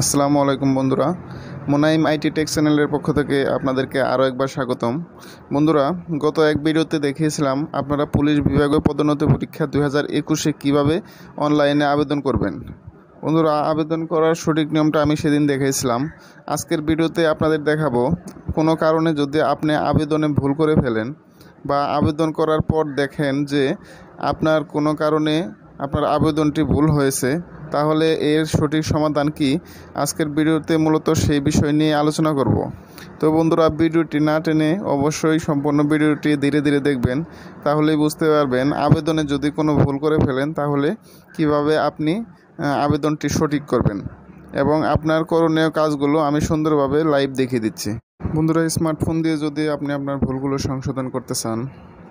আসসালামু আলাইকুম বন্ধুরা মোনাইম আইটি টেক চ্যানেলের পক্ষ থেকে আপনাদেরকে আরও একবার স্বাগতম বন্ধুরা গত এক ভিডিওতে দেখিয়েছিলাম আপনারা পুলিশ বিভাগে পদোন্নতি পরীক্ষা দুই হাজার একুশে কীভাবে অনলাইনে আবেদন করবেন বন্ধুরা আবেদন করার সঠিক নিয়মটা আমি সেদিন দেখিয়েছিলাম আজকের ভিডিওতে আপনাদের দেখাবো কোনো কারণে যদি আপনি আবেদনে ভুল করে ফেলেন বা আবেদন করার পর দেখেন যে আপনার কোনো কারণে আপনার আবেদনটি ভুল হয়েছে তাহলে এর সঠিক সমাধান কি আজকের ভিডিওতে মূলত সেই বিষয় নিয়ে আলোচনা করব তো বন্ধুরা ভিডিওটি না টেনে অবশ্যই সম্পূর্ণ ভিডিওটি ধীরে ধীরে দেখবেন তাহলেই বুঝতে পারবেন আবেদনে যদি কোনো ভুল করে ফেলেন তাহলে কিভাবে আপনি আবেদনটি সঠিক করবেন এবং আপনার করণীয় কাজগুলো আমি সুন্দরভাবে লাইভ দেখিয়ে দিচ্ছি বন্ধুরা স্মার্টফোন দিয়ে যদি আপনি আপনার ভুলগুলো সংশোধন করতে চান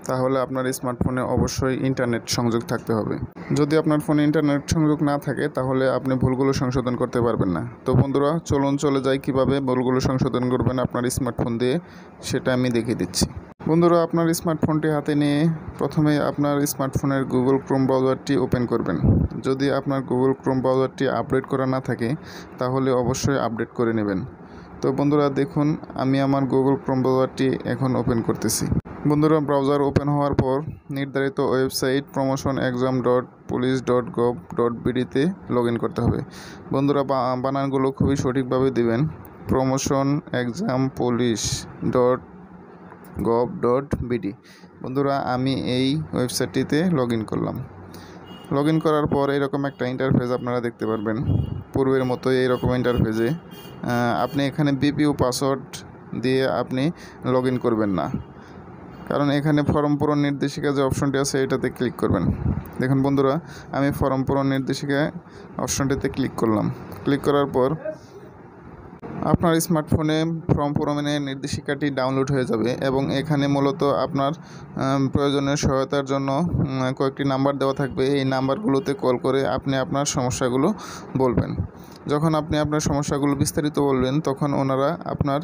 তাহলে আপনার স্মার্টফোনে অবশ্যই ইন্টারনেট সংযোগ থাকতে হবে যদি আপনার ফোনে ইন্টারনেট সংযোগ না থাকে তাহলে আপনি ভুলগুলো সংশোধন করতে পারবেন না তো বন্ধুরা চলুন চলে যাই কিভাবে ভুলগুলো সংশোধন করবেন আপনার স্মার্টফোন দিয়ে সেটা আমি দেখিয়ে দিচ্ছি বন্ধুরা আপনার স্মার্টফোনটি হাতে নিয়ে প্রথমে আপনার স্মার্টফোনের গুগল ক্রোম ব্রাউজারটি ওপেন করবেন যদি আপনার গুগল ক্রোম ব্রাউজারটি আপডেট করা না থাকে তাহলে অবশ্যই আপডেট করে নেবেন তো বন্ধুরা দেখুন আমি আমার গুগল ক্রোম ব্রাউজারটি এখন ওপেন করতেছি বন্ধুরা ব্রাউজার ওপেন হওয়ার পর নির্ধারিত website promotion exam dot police dot gov dot বিডিতে লগ ইন করতে হবে বন্ধুরা বানানগুলো খুবই সঠিকভাবে দেবেন promotion exam police dot gov dot BD বন্ধুরা আমি এই ওয়েবসাইটটিতে লগ ইন করলাম লগ ইন করার পর এরকম একটা ইন্টারফেস আপনারা দেখতে পারবেন পূর্বের মতো এইরকম ইন্টারফেসে আপনি এখানে বিপিও পাসওয়ার্ড দিয়ে আপনি লগ ইন করবেন না কারণ এখানে ফর্ম পূরণ নির্দেশিকা যে অপশনটি আছে এটাতে ক্লিক করবেন দেখুন বন্ধুরা আমি ফর্ম পূরণ নির্দেশিকায় অপশনটিতে ক্লিক করলাম ক্লিক করার পর আপনার স্মার্টফোনে ফর্ম পূরণের নির্দেশিকাটি ডাউনলোড হয়ে যাবে এবং এখানে মূলত আপনার প্রয়োজনীয় সহায়তার জন্য কয়েকটি নাম্বার দেওয়া থাকবে এই নাম্বারগুলোতে কল করে আপনি আপনার সমস্যাগুলো বলবেন যখন আপনি আপনার সমস্যাগুলো বিস্তারিত বলবেন তখন ওনারা আপনার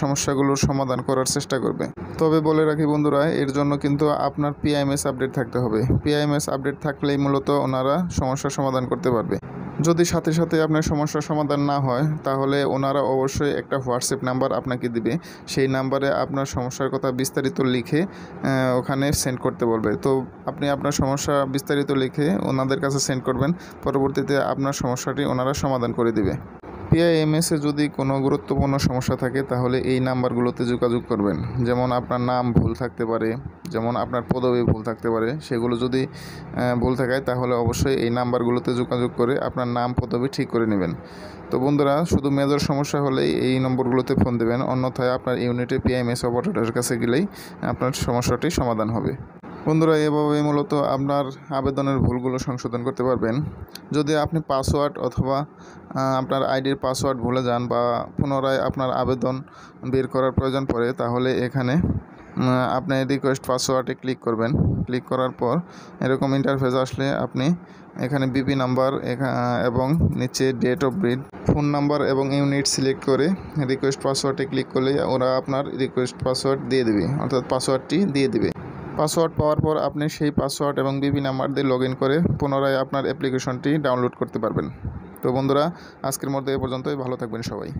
সমস্যাগুলোর সমাধান করার চেষ্টা করবে তবে বলে রাখি বন্ধুরা এর জন্য কিন্তু আপনার পিআইএমএস আপডেট থাকতে হবে পিআইএমএস আপডেট থাকলেই মূলত ওনারা সমস্যার সমাধান করতে পারবে যদি সাথে সাথে আপনার সমস্যার সমাধান না হয় তাহলে ওনারা অবশ্যই একটা হোয়াটসঅ্যাপ নাম্বার আপনাকে দিবে সেই নাম্বারে আপনার সমস্যার কথা বিস্তারিত লিখে ওখানে সেন্ড করতে বলবে তো আপনি আপনার সমস্যা বিস্তারিত লিখে ওনাদের কাছে সেন্ড করবেন পরবর্তীতে আপনার সমস্যাটি ওনারা সমাধান করে দিবে পিআইএমএসে যদি কোনো গুরুত্বপূর্ণ সমস্যা থাকে তাহলে এই নাম্বারগুলোতে যোগাযোগ করবেন যেমন আপনার নাম ভুল থাকতে পারে যেমন আপনার পদবী ভুল থাকতে পারে সেগুলো যদি ভুল থাকে তাহলে অবশ্যই এই নাম্বারগুলোতে যোগাযোগ করে আপনার নাম পদবী ঠিক করে নেবেন তো বন্ধুরা শুধু মেজর সমস্যা হলেই এই নম্বরগুলোতে ফোন দেবেন অন্যথায় আপনার ইউনিটে পিএমএস অপারেটরের কাছে গেলেই আপনার সমস্যাটি সমাধান হবে বন্ধুরা এভাবে মূলত আপনার আবেদনের ভুলগুলো সংশোধন করতে পারবেন যদি আপনি পাসওয়ার্ড অথবা আপনার আইডির পাসওয়ার্ড ভুলে যান বা পুনরায় আপনার আবেদন বের করার প্রয়োজন পড়ে তাহলে এখানে আপনি রিকোয়েস্ট পাসওয়ার্ডে ক্লিক করবেন ক্লিক করার পর এরকম ইন্টারফেস আসলে আপনি এখানে বিপি নাম্বার এবং নিচে date of birth phone number এবং ইউনিট সিলেক্ট করে রিকোয়েস্ট পাসওয়ার্ডে ক্লিক করলে ওরা আপনার রিকোয়েস্ট পাসওয়ার্ড দিয়ে দেবে অর্থাৎ পাসওয়ার্ডটি দিয়ে দেবে পাসওয়ার্ড পাওয়ার পর আপনি সেই পাসওয়ার্ড এবং বিপি নাম্বার দিয়ে লগ করে পুনরায় আপনার অ্যাপ্লিকেশনটি ডাউনলোড করতে পারবেন তো বন্ধুরা আজকের মধ্যে এ পর্যন্তই ভালো থাকবেন সবাই